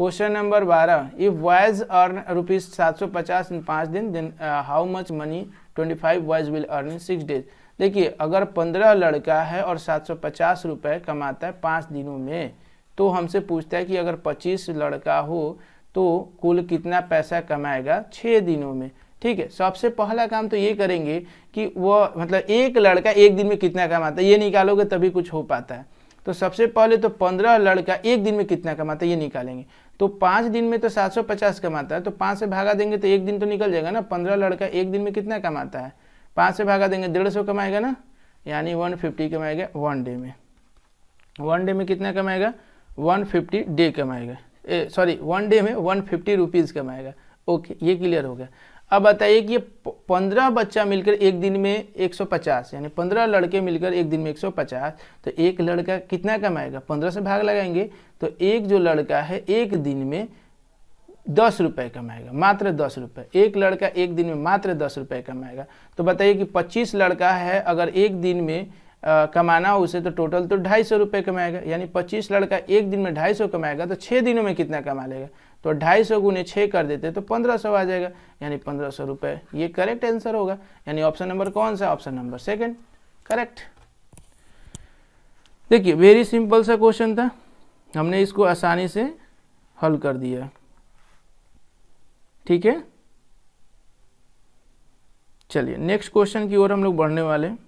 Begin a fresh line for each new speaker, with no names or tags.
question number बारह if boys earn rupees सात सौ पचास इन पाँच दिन then how much money twenty five boys will earn in six days देखिए अगर पंद्रह लड़का है और सात सौ पचास रुपये कमाता है पाँच दिनों में तो हमसे पूछता है कि अगर पच्चीस लड़का हो तो कुल कितना पैसा कमाएगा छः दिनों में ठीक है सबसे पहला काम तो ये करेंगे कि वह मतलब एक लड़का एक दिन में कितना कमाता है ये निकालोगे तभी कुछ हो पाता है तो सबसे पहले तो पंद्रह लड़का एक दिन में कितना कमाता है ये निकालेंगे तो पाँच दिन में तो सात सौ पचास कमाता है तो पाँच से भागा देंगे तो एक दिन तो निकल जाएगा ना पंद्रह लड़का एक दिन में कितना कमाता है पाँच से भागा देंगे डेढ़ सौ कमाएगा ना यानी वन फिफ्टी कमाएगा वन डे में वन डे में कितना कमाएगा वन फिफ्टी डे कमाएगा सॉरी वन डे में वन फिफ्टी रुपीज़ कमाएगा ओके ये क्लियर हो गया अब बताइए कि पंद्रह बच्चा मिलकर एक दिन में 150 यानी पंद्रह लड़के मिलकर एक दिन में 150 तो एक लड़का कितना कमाएगा पंद्रह से भाग लगाएंगे तो एक जो लड़का है एक दिन में दस रुपये कमाएगा मात्र दस रुपये एक लड़का एक दिन में मात्र दस रुपये कमाएगा तो बताइए कि पच्चीस लड़का है अगर एक दिन में कमाना हो उसे तो टोटल तो ढाई सौ रुपये कमाएगा यानी पच्चीस लड़का एक दिन में ढाई सौ कमाएगा तो छः दिनों में कितना कमा लेगा तो ढाई सौ गुने छः कर देते तो पंद्रह सौ आ जाएगा यानी पंद्रह सौ रुपये ये करेक्ट आंसर होगा यानी ऑप्शन नंबर कौन सा ऑप्शन नंबर सेकेंड करेक्ट देखिए वेरी सिंपल सा क्वेश्चन था हमने इसको आसानी से हल कर दिया ठीक है चलिए नेक्स्ट क्वेश्चन की ओर हम लोग बढ़ने वाले हैं